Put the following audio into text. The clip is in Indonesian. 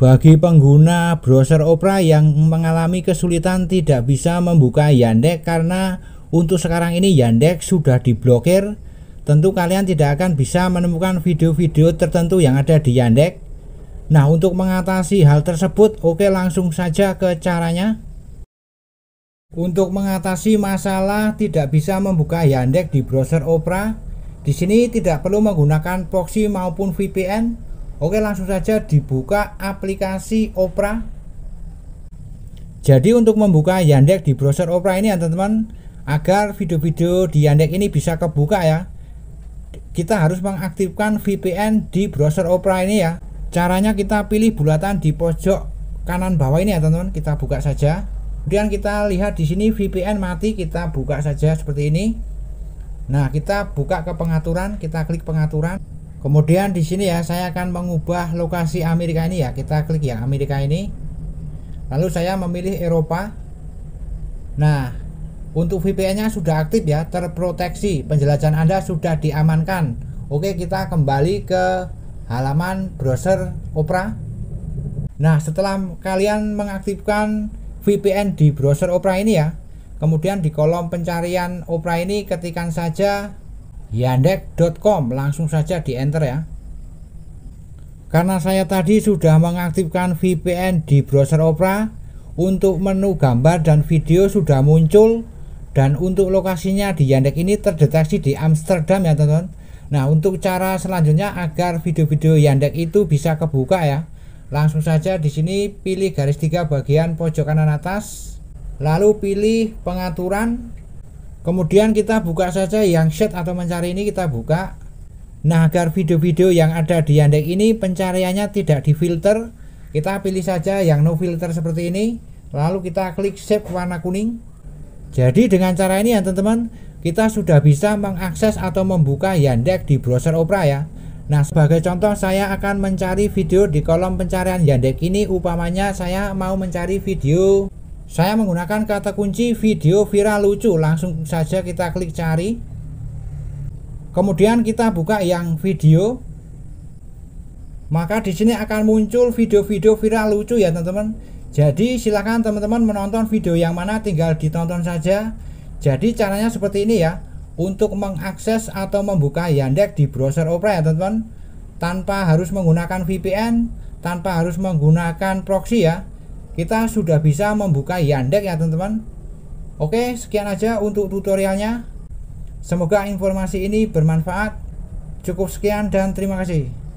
Bagi pengguna browser Opera yang mengalami kesulitan tidak bisa membuka Yandex karena untuk sekarang ini Yandex sudah diblokir, tentu kalian tidak akan bisa menemukan video-video tertentu yang ada di Yandex. Nah, untuk mengatasi hal tersebut, oke langsung saja ke caranya. Untuk mengatasi masalah tidak bisa membuka Yandex di browser Opera, di sini tidak perlu menggunakan proxy maupun VPN, Oke, langsung saja dibuka aplikasi Opera. Jadi untuk membuka Yandex di browser Opera ini ya teman-teman, agar video-video di Yandex ini bisa kebuka ya. Kita harus mengaktifkan VPN di browser Opera ini ya. Caranya kita pilih bulatan di pojok kanan bawah ini ya teman-teman, kita buka saja. Kemudian kita lihat di sini VPN mati, kita buka saja seperti ini. Nah, kita buka ke pengaturan, kita klik pengaturan kemudian di sini ya saya akan mengubah lokasi Amerika ini ya kita klik ya Amerika ini lalu saya memilih Eropa nah untuk VPN nya sudah aktif ya terproteksi penjelajahan Anda sudah diamankan Oke kita kembali ke halaman browser Opera nah setelah kalian mengaktifkan VPN di browser Opera ini ya kemudian di kolom pencarian Opera ini ketikan saja yandex.com langsung saja di enter ya karena saya tadi sudah mengaktifkan VPN di browser Opera untuk menu gambar dan video sudah muncul dan untuk lokasinya di Yandex ini terdeteksi di Amsterdam ya teman-teman nah untuk cara selanjutnya agar video-video Yandex itu bisa kebuka ya langsung saja di sini pilih garis tiga bagian pojok kanan atas lalu pilih pengaturan kemudian kita buka saja yang set atau mencari ini kita buka nah agar video-video yang ada di Yandex ini pencariannya tidak difilter kita pilih saja yang no filter seperti ini lalu kita klik save warna kuning jadi dengan cara ini ya teman-teman kita sudah bisa mengakses atau membuka Yandex di browser Opera ya Nah sebagai contoh saya akan mencari video di kolom pencarian Yandex ini upamanya saya mau mencari video saya menggunakan kata kunci video viral lucu. Langsung saja kita klik cari. Kemudian kita buka yang video. Maka di sini akan muncul video-video viral lucu ya teman-teman. Jadi silahkan teman-teman menonton video yang mana tinggal ditonton saja. Jadi caranya seperti ini ya. Untuk mengakses atau membuka Yandex di browser Opera ya teman-teman. Tanpa harus menggunakan VPN, tanpa harus menggunakan proxy ya kita sudah bisa membuka Yandex ya teman-teman oke sekian aja untuk tutorialnya semoga informasi ini bermanfaat cukup sekian dan terima kasih